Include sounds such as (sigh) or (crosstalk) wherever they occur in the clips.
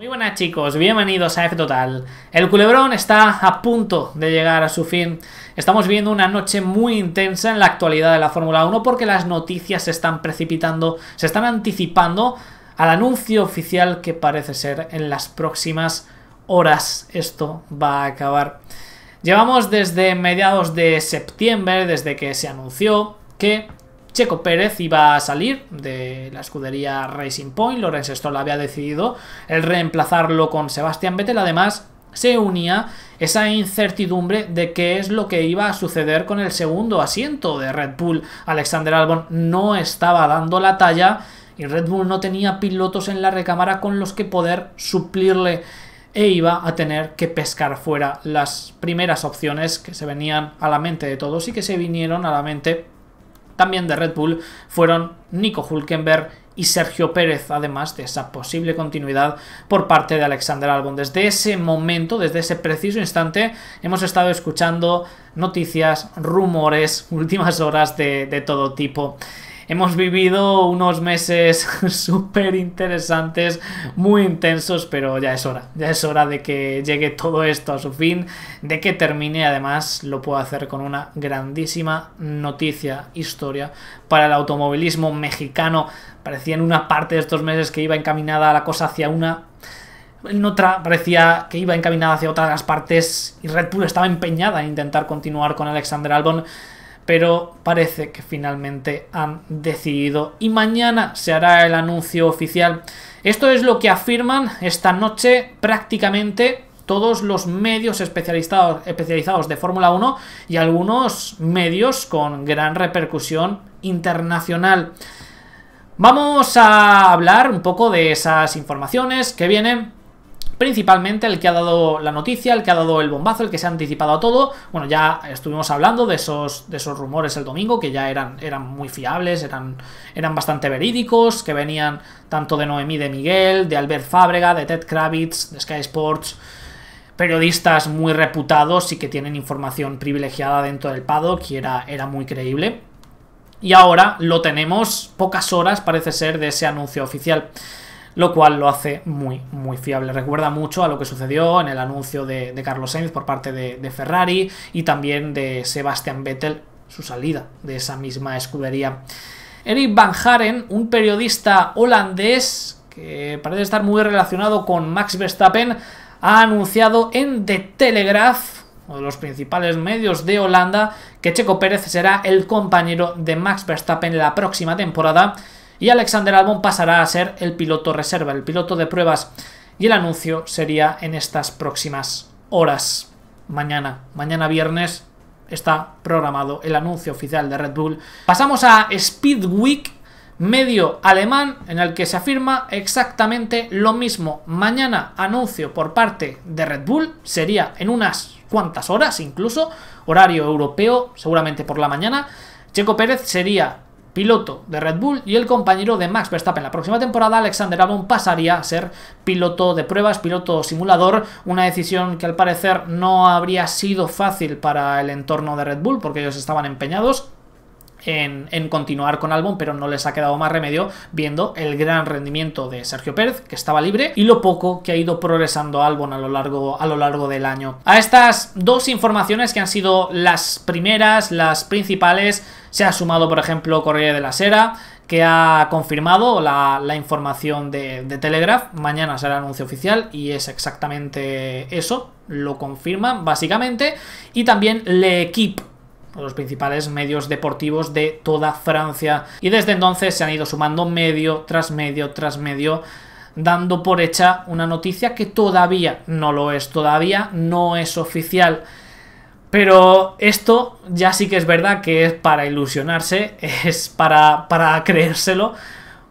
Muy buenas chicos, bienvenidos a F Total. El culebrón está a punto de llegar a su fin. Estamos viendo una noche muy intensa en la actualidad de la Fórmula 1 porque las noticias se están precipitando, se están anticipando al anuncio oficial que parece ser en las próximas horas esto va a acabar. Llevamos desde mediados de septiembre, desde que se anunció que Checo Pérez iba a salir de la escudería Racing Point, Lorenz Stroll había decidido el reemplazarlo con Sebastián Vettel, además se unía esa incertidumbre de qué es lo que iba a suceder con el segundo asiento de Red Bull. Alexander Albon no estaba dando la talla y Red Bull no tenía pilotos en la recámara con los que poder suplirle e iba a tener que pescar fuera las primeras opciones que se venían a la mente de todos y que se vinieron a la mente también de Red Bull fueron Nico Hulkenberg y Sergio Pérez, además de esa posible continuidad por parte de Alexander Albon. Desde ese momento, desde ese preciso instante, hemos estado escuchando noticias, rumores, (laughs) últimas horas de, de todo tipo. Hemos vivido unos meses (laughs) súper interesantes, muy intensos, pero ya es hora. Ya es hora de que llegue todo esto a su fin, de que termine. Además, lo puedo hacer con una grandísima noticia, historia para el automovilismo mexicano. Parecía en una parte de estos meses que iba encaminada la cosa hacia una en otra parecía que iba encaminada hacia otras partes y Red Bull estaba empeñada en intentar continuar con Alexander Albon pero parece que finalmente han decidido y mañana se hará el anuncio oficial. Esto es lo que afirman esta noche prácticamente todos los medios especializados, de Fórmula 1 y algunos medios con gran repercusión internacional. Vamos a hablar un poco de esas informaciones que vienen principalmente el que ha dado la noticia, el que ha dado el bombazo, el que se ha anticipado a todo. Bueno, ya estuvimos hablando de esos, de esos rumores el domingo, que ya eran, eran muy fiables, eran, eran bastante verídicos, que venían tanto de Noemí de Miguel, de Albert Fábrega, de Ted Kravitz, de Sky Sports periodistas muy reputados y que tienen información privilegiada dentro del pado, que era, era muy creíble. Y ahora lo tenemos pocas horas, parece ser, de ese anuncio oficial lo cual lo hace muy, muy fiable. Recuerda mucho a lo que sucedió en el anuncio de, Carlos Sainz por parte de, de Ferrari y también de Sebastian Vettel, su salida de esa misma escudería. Eric Van Haren, un periodista holandés que parece estar muy relacionado con Max Verstappen, ha anunciado en The Telegraph, uno de los principales medios de Holanda, que Checo Pérez será el compañero de Max Verstappen en la próxima temporada y Alexander Albon pasará a ser el piloto reserva, el piloto de pruebas y el anuncio sería en estas próximas horas. Mañana, mañana viernes está programado el anuncio oficial de Red Bull. Pasamos a Speed Week medio alemán en el que se afirma exactamente lo mismo. Mañana anuncio por parte de Red Bull, sería en unas cuantas horas incluso, horario europeo, seguramente por la mañana. Checo Pérez sería piloto de Red Bull y el compañero de Max Verstappen. La próxima temporada Alexander Albon pasaría a ser piloto de pruebas, piloto simulador, una decisión que al parecer no habría sido fácil para el entorno de Red Bull porque ellos estaban empeñados en, continuar con Albon, pero no les ha quedado más remedio viendo el gran rendimiento de Sergio Pérez, que estaba libre, y lo poco que ha ido progresando Albon a lo largo, a lo largo del año. A estas dos informaciones que han sido las primeras, las principales, se ha sumado, por ejemplo, Correa de la Sera, que ha confirmado la, información de, Telegraph. Mañana será el anuncio oficial y es exactamente eso. Lo confirman, básicamente. Y también Le Kip los principales medios deportivos de toda Francia. Y desde entonces se han ido sumando medio tras medio tras medio dando por hecha una noticia que todavía no lo es, todavía no es oficial. Pero esto ya sí que es verdad que es para ilusionarse, (laughs) es para, para creérselo,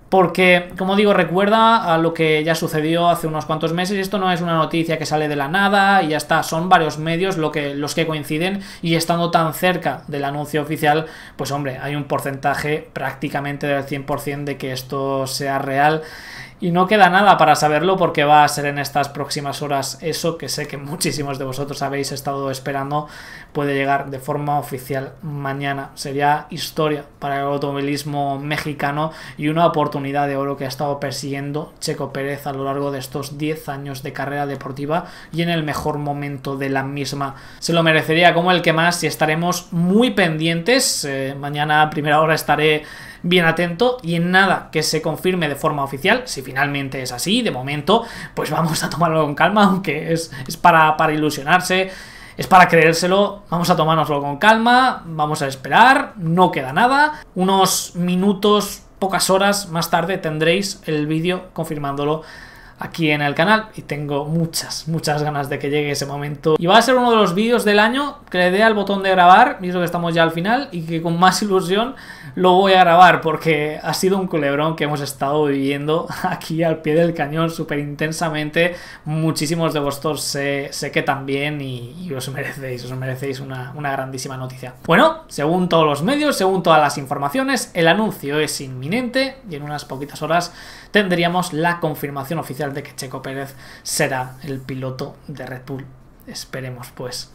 porque, como digo, recuerda a lo que ya sucedió hace unos cuantos meses. Esto no es una noticia que sale de la nada y ya está. Son varios medios lo que, los que coinciden y estando tan cerca del anuncio oficial, pues hombre, hay un porcentaje prácticamente del 100% de que esto sea real y no queda nada para saberlo porque va a ser en estas próximas horas eso que sé que (laughs) muchísimos de vosotros habéis estado esperando. Puede llegar de forma oficial mañana. Sería historia para el automovilismo mexicano y una oportunidad de oro que ha estado persiguiendo Checo Pérez a lo largo de estos 10 años de carrera deportiva y en el mejor momento de la misma. Se lo merecería como el que más y estaremos muy pendientes. Eh, mañana a primera hora estaré bien atento y en nada que se confirme de forma oficial, si finalmente es así, de momento, pues vamos a tomarlo con calma, aunque es, para, para ilusionarse es para creérselo, vamos a tomárnoslo con calma, vamos a esperar, no queda nada. Unos minutos, pocas horas más tarde tendréis el vídeo confirmándolo aquí en el canal y tengo muchas, muchas ganas de que llegue ese momento. Y va a ser uno de los vídeos del año que le dé al botón de grabar, mismo que estamos ya al final, y que con más ilusión lo voy a grabar porque ha sido un culebrón que hemos estado viviendo (laughs) aquí al pie del cañón súper intensamente. Muchísimos de vosotros sé, que también y, os merecéis, os merecéis una grandísima noticia. Bueno, según todos los medios, según todas las informaciones, el anuncio es inminente y en unas poquitas horas tendríamos la confirmación oficial de que Checo Pérez será el piloto de Red Bull. Esperemos pues.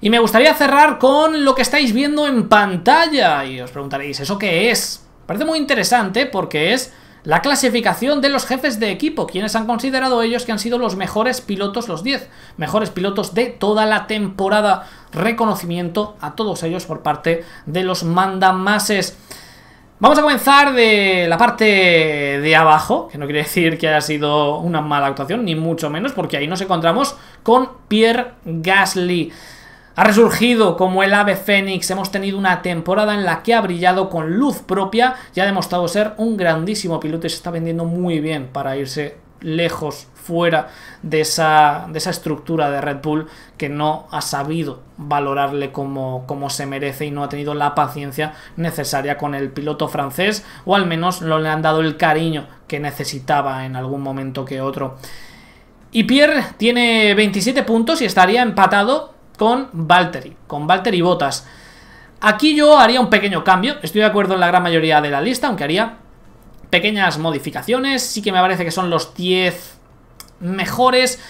Y me gustaría cerrar con lo que estáis viendo en pantalla. Y os preguntaréis, ¿eso qué es? Parece muy interesante porque es la clasificación de los jefes de equipo, quienes han considerado ellos que han sido los mejores pilotos, los 10 mejores pilotos de toda la temporada. Reconocimiento a todos ellos por parte de los mandamases. Vamos a comenzar de la parte de abajo, que no quiere decir que haya sido una mala actuación, ni mucho menos, porque ahí nos encontramos con Pierre Gasly. Ha resurgido como el ave fénix, hemos tenido una temporada en la que ha brillado con luz propia y ha demostrado ser un grandísimo piloto y se está vendiendo muy bien para irse lejos fuera de esa, estructura de Red Bull que no ha sabido valorarle como, como se merece y no ha tenido la paciencia necesaria con el piloto francés o al menos no le han dado el cariño que necesitaba en algún momento que otro. Y Pierre tiene 27 puntos y estaría empatado con Valtteri, con Valtteri Botas. Aquí yo haría un pequeño cambio, estoy de acuerdo en la gran mayoría de la lista, aunque haría pequeñas modificaciones, sí que me parece que son los 10 mejores.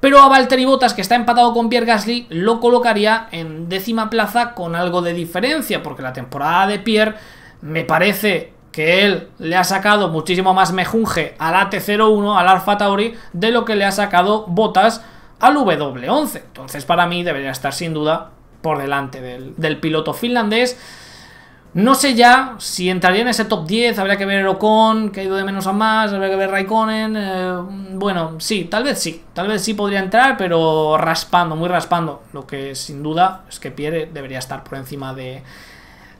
Pero a Valtteri Bottas, que está empatado con Pierre Gasly, lo colocaría en décima plaza con algo de diferencia, porque la temporada de Pierre me parece que él le ha sacado muchísimo más mejunje al AT01, al Alfa Tauri, de lo que le ha sacado Bottas al W11. Entonces, para mí, debería estar sin duda por delante del piloto finlandés. No sé ya si entraría en ese top 10, habría que ver Ocon, que ha ido de menos a más, habría que ver Raikkonen, eh, bueno, sí, tal vez sí, tal vez sí podría entrar, pero raspando, muy raspando, lo que sin duda es que Pierre debería estar por encima de,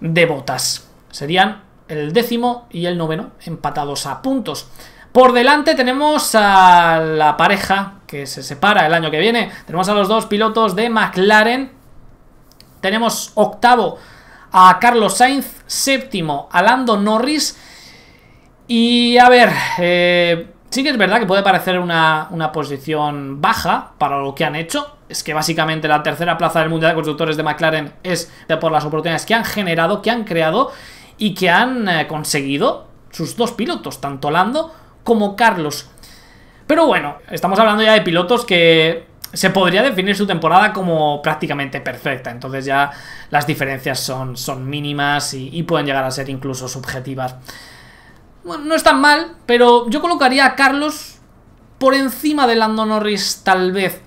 de botas. Serían el décimo y el noveno empatados a puntos. Por delante tenemos a la pareja que se separa el año que viene. Tenemos a los dos pilotos de McLaren. Tenemos octavo a Carlos Sainz, séptimo a Lando Norris. Y a ver, eh, sí que es verdad que puede parecer una, posición baja para lo que han hecho. Es que básicamente la tercera plaza del Mundial de Constructores de McLaren es por las oportunidades que han generado, que han creado y que han eh, conseguido sus dos pilotos, tanto Lando como Carlos. Pero bueno, estamos hablando ya de pilotos que se podría definir su temporada como prácticamente perfecta. Entonces ya las diferencias son, son mínimas y, pueden llegar a ser incluso subjetivas. Bueno, no es tan mal, pero yo colocaría a Carlos por encima de Lando Norris tal vez.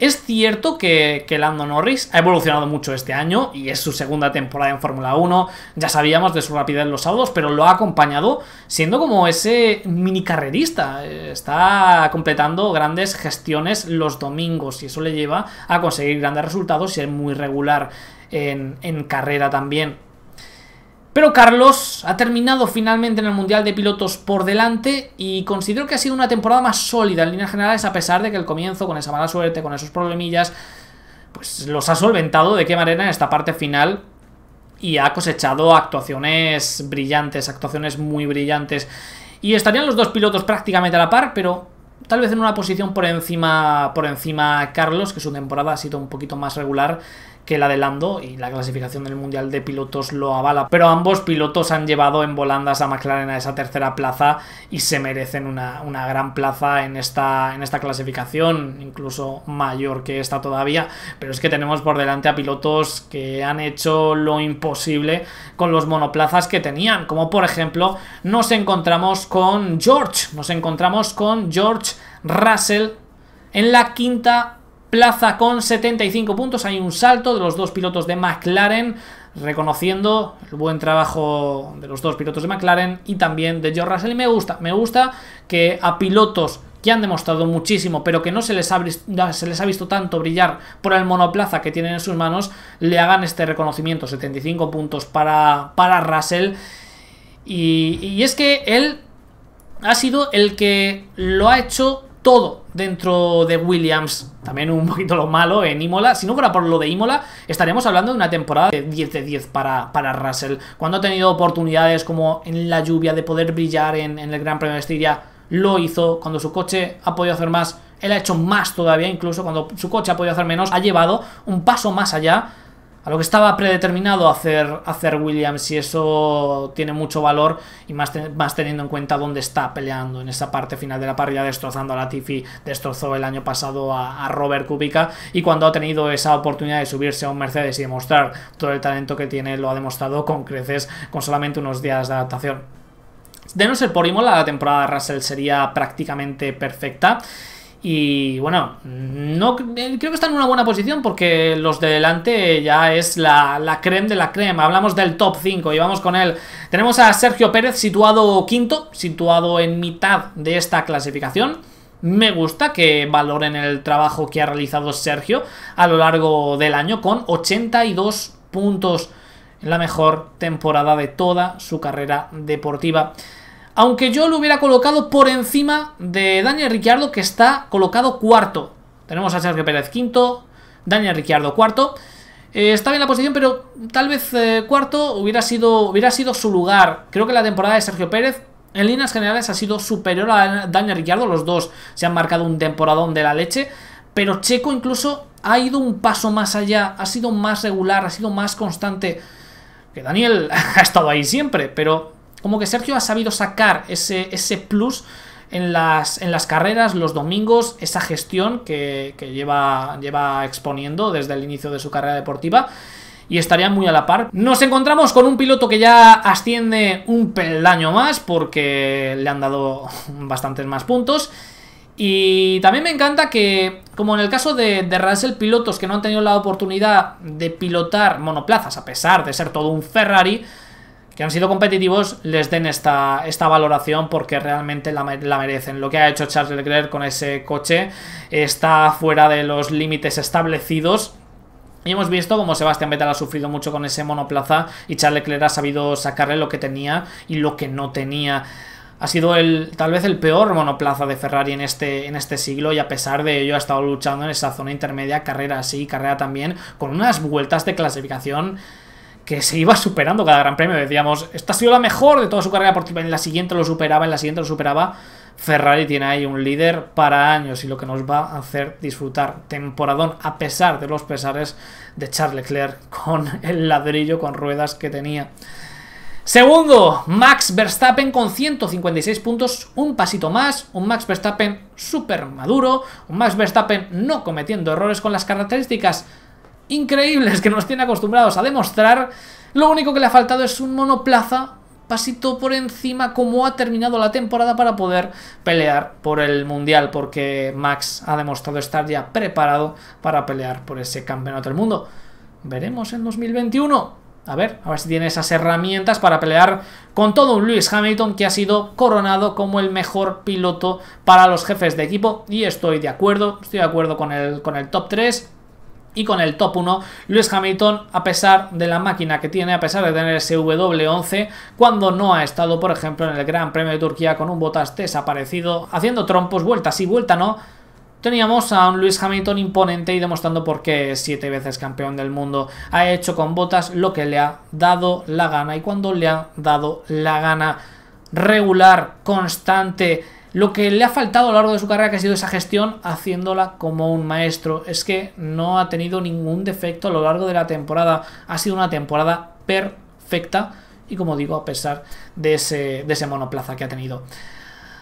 Es cierto que, que, Lando Norris ha evolucionado mucho este año y es su segunda temporada en Fórmula 1, ya sabíamos de su rapidez en los sábados, pero lo ha acompañado siendo como ese mini carrerista, eh, está completando grandes gestiones los domingos y eso le lleva a conseguir grandes resultados y es muy regular en carrera también. Pero Carlos ha terminado finalmente en el Mundial de Pilotos por delante y considero que ha sido una temporada más sólida en líneas generales a pesar de que el comienzo con esa mala suerte, con esos problemillas, pues los ha solventado de qué manera en esta parte final y ha cosechado actuaciones brillantes, actuaciones muy brillantes. Y estarían los dos pilotos prácticamente a la par, pero tal vez en una posición por encima, por encima Carlos, que su temporada ha sido un poquito más regular que la de Lando y la clasificación del Mundial de Pilotos lo avala. Pero ambos pilotos han llevado en volandas a McLaren a esa tercera plaza y se merecen una, gran plaza en esta, en esta clasificación, incluso mayor que esta todavía. Pero es que tenemos por delante a pilotos que han hecho lo imposible con los monoplazas que tenían. Como por ejemplo nos encontramos con George, nos encontramos con George Russell en la quinta plaza con 75 puntos. Hay un salto de los dos pilotos de McLaren reconociendo el buen trabajo de los dos pilotos de McLaren y también de George Russell. Y me gusta, me gusta que a pilotos que han demostrado muchísimo, pero que no se les, ha, visto tanto brillar por el monoplaza que tienen en sus manos, le hagan este reconocimiento. 75 puntos para, para Russell. Y, y es que él ha sido el que lo ha hecho todo dentro de Williams, también un poquito lo malo en Imola. Si no fuera por lo de Imola, estaríamos hablando de una temporada de 10 de 10 para, para Russell. Cuando ha tenido oportunidades como en la lluvia de poder brillar en, el Gran Premio de Estiria, lo hizo. Cuando su coche ha podido hacer más, él ha hecho más todavía, incluso cuando su coche ha podido hacer menos, ha llevado un paso más allá a lo que estaba predeterminado hacer, hacer Williams y eso tiene mucho valor y más, más teniendo en cuenta dónde está peleando en esa parte final de la parrilla destrozando a Latifi, destrozó el año pasado a, Robert Kubica y cuando ha tenido esa oportunidad de subirse a un Mercedes y demostrar todo el talento que tiene lo ha demostrado con creces con solamente unos días de adaptación. De no ser por Imola, la temporada de Russell sería prácticamente perfecta. Y bueno, creo que está en una buena posición porque los de delante ya es la, la creme de la creme. Hablamos del top 5 y vamos con él. Tenemos a Sergio Pérez situado quinto, situado en mitad de esta clasificación. Me gusta que valoren el trabajo que ha realizado Sergio a lo largo del año con 82 puntos en la mejor temporada de toda su carrera deportiva. Aunque yo lo hubiera colocado por encima de Daniel Ricciardo, que está colocado cuarto. Tenemos a Sergio Pérez quinto, Daniel Ricciardo cuarto. Eh, está bien la posición, pero tal vez eh, cuarto hubiera sido, hubiera sido su lugar. Creo que la temporada de Sergio Pérez en líneas generales ha sido superior a Daniel Ricciardo. Los dos se han marcado un temporadón de la leche. Pero Checo incluso ha ido un paso más allá, ha sido más regular, ha sido más constante. Que Daniel (laughs) ha estado ahí siempre, pero como que Sergio ha sabido sacar ese, plus en las, en las carreras, los domingos, esa gestión que, lleva, lleva exponiendo desde el inicio de su carrera deportiva y estaría muy a la par. Nos encontramos con un piloto que ya asciende un peldaño más porque le han dado (laughs) bastantes más puntos. Y también me encanta que, como en el caso de, de Russell, pilotos que no han tenido la oportunidad de pilotar monoplazas, a pesar de ser todo un Ferrari, que han sido competitivos les den esta, esta valoración porque realmente la, merecen. Lo que ha hecho Charles Leclerc con ese coche está fuera de los límites establecidos. Y hemos visto cómo Sebastián Vettel ha sufrido mucho con ese monoplaza y Charles Leclerc ha sabido sacarle lo que tenía y lo que no tenía ha sido el, tal vez el peor monoplaza de Ferrari en este, en este siglo y a pesar de ello ha estado luchando en esa zona intermedia, carrera así, carrera también, con unas vueltas de clasificación que se iba superando cada gran premio. Decíamos, esta ha sido la mejor de toda su carrera porque en la siguiente lo superaba, en la siguiente lo superaba. Ferrari tiene ahí un líder para años y lo que nos va a hacer disfrutar temporadón a pesar de los pesares de Charles Leclerc (laughs) con el ladrillo con ruedas que tenía. Segundo, Max Verstappen con 156 puntos, un pasito más, un Max Verstappen súper maduro, un Max Verstappen no cometiendo errores con las características increíbles que nos tiene acostumbrados a demostrar, lo único que le ha faltado es un monoplaza pasito por encima como ha terminado la temporada para poder pelear por el Mundial, porque Max ha demostrado estar ya preparado para pelear por ese campeonato del mundo. Veremos en 2021. A ver, a ver si tiene esas herramientas para pelear con todo un Lewis Hamilton que ha sido coronado como el mejor piloto para los jefes de equipo. Y estoy de acuerdo, estoy de acuerdo con el, con el top 3. Y con el top 1, Luis Hamilton, a pesar de la máquina que tiene, a pesar de tener ese W11, cuando no ha estado, por ejemplo, en el Gran Premio de Turquía con un Botas desaparecido, haciendo trompos, vueltas sí, vuelta no, teníamos a un Luis Hamilton imponente y demostrando por qué es siete veces campeón del mundo. Ha hecho con botas lo que le ha dado la gana y cuando le ha dado la gana regular, constante, lo que le ha faltado a lo largo de su carrera, que ha sido esa gestión, haciéndola como un maestro, es que no ha tenido ningún defecto a lo largo de la temporada. Ha sido una temporada perfecta y como digo, a pesar de ese, de ese monoplaza que ha tenido.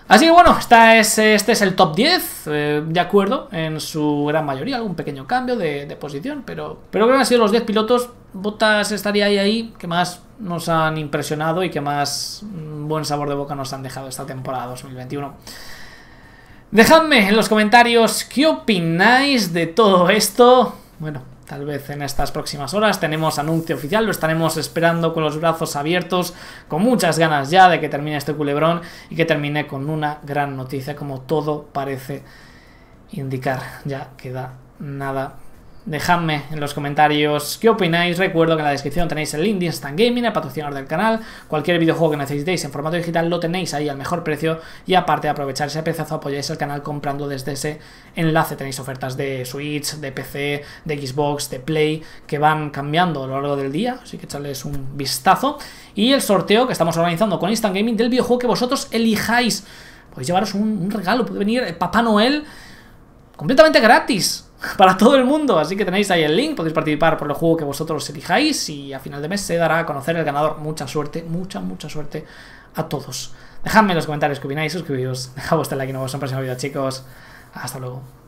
Así que bueno, es, este es el top 10, eh, de acuerdo, en su gran mayoría, algún pequeño cambio de, posición, pero, pero creo que han sido los 10 pilotos, Botas estaría ahí, ahí, que más nos han impresionado y que más mm, buen sabor de boca nos han dejado esta temporada 2021. Dejadme en los comentarios qué opináis de todo esto. Bueno, tal vez en estas próximas horas tenemos anuncio oficial, lo estaremos esperando con los brazos abiertos, con muchas ganas ya de que termine este culebrón y que termine con una gran noticia como todo parece indicar. Ya queda nada Dejadme en los comentarios qué opináis. Recuerdo que en la descripción tenéis el link de Instant Gaming, el patrocinador del canal. Cualquier videojuego que necesitéis en formato digital lo tenéis ahí al mejor precio. Y aparte de aprovechar ese pedazo apoyáis el canal comprando desde ese enlace. Tenéis ofertas de Switch, de PC, de Xbox, de Play, que van cambiando a lo largo del día. Así que echarles un vistazo. Y el sorteo que estamos organizando con Instant Gaming del videojuego que vosotros elijáis. Podéis llevaros un, un regalo, puede venir Papá Noel completamente gratis (laughs) para todo el mundo. Así que tenéis ahí el link, podéis participar por el juego que vosotros elijáis y a final de mes se dará a conocer el ganador. Mucha suerte, mucha, mucha suerte a todos. Dejadme en los comentarios que opináis, suscribiros, (laughs) dejad vuestro like y nos vemos en el próximo video, chicos. Hasta luego.